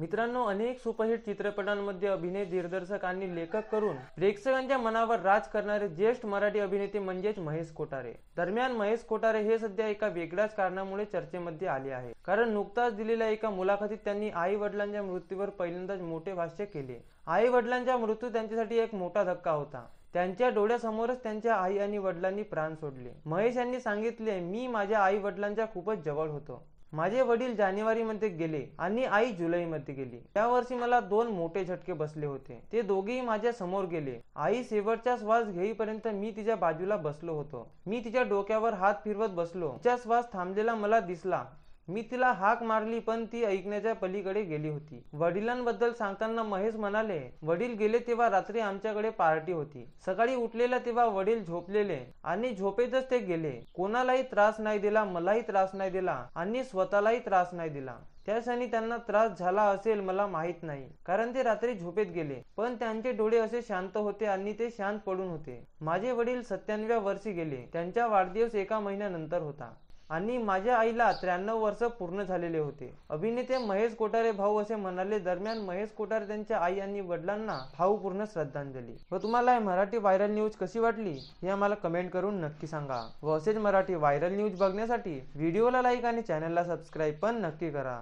मित्रांनो अनेक सुपरहिट चित्रपटांमध्ये अभिनय दिग्दर्शक आणि लेखक करून प्रेक्षकांच्या मनावर राज करणारे ज्येष्ठ मराठी अभिनेते म्हणजेच महेश कोठारे दरम्यान महेश कोठारे हे सध्या एका वेगळ्याच कारणामुळे चर्चेमध्ये आले आहे कारण नुकताच दिलेल्या एका मुलाखतीत त्यांनी आई वडिलांच्या मृत्यूवर पहिल्यांदाच मोठे भाष्य केले आई वडिलांचा मृत्यू त्यांच्यासाठी एक मोठा धक्का होता त्यांच्या डोळ्यासमोरच त्यांच्या आई आणि वडिलांनी प्राण सोडले महेश यांनी सांगितले मी माझ्या आई वडिलांच्या खूपच जवळ होतो माझे वडील जानेवारी मध्ये गेले आणि आई जुलै मध्ये गेली त्या वर्षी मला दोन मोठे झटके बसले होते ते दोघेही माझ्या समोर गेले आई शेवटचा श्वास घेईपर्यंत मी तिच्या बाजूला बसलो होतो मी तिच्या डोक्यावर हात फिरवत बसलो तिचा श्वास थांबलेला मला दिसला मी तिला हाक मारली पण ती ऐकण्याच्या पलीकडे गेली होती वडिलांबद्दल सांगताना महेश म्हणाले वडील गेले तेव्हा रात्री आमच्याकडे पार्टी होती सकाळी उठलेला तेव्हा वडील झोपलेले आणि झोपेतच ते गेले कोणालाही त्रास नाही दिला मलाही त्रास नाही दिला आणि स्वतःलाही त्रास नाही दिला त्या क्षणी त्यांना त्रास झाला असेल मला माहित नाही कारण ते रात्री झोपेत गेले पण त्यांचे डोळे असे शांत होते आणि ते शांत पडून होते माझे वडील सत्त्याण्णव्या वर्षी गेले त्यांचा वाढदिवस एका महिन्यानंतर होता आणि माझ्या आईला त्र्याण्णव वर्ष पूर्ण झालेले होते अभिनेते महेश कोठारे भाऊ असे म्हणाले दरम्यान महेश कोठारे त्यांच्या आई आणि वडिलांना पूर्ण श्रद्धांजली व तुम्हाला मराठी व्हायरल न्यूज कशी वाटली हे आम्हाला कमेंट करून नक्की सांगा व असेच मराठी व्हायरल न्यूज बघण्यासाठी व्हिडिओला लाईक आणि चॅनलला सबस्क्राईब पण नक्की करा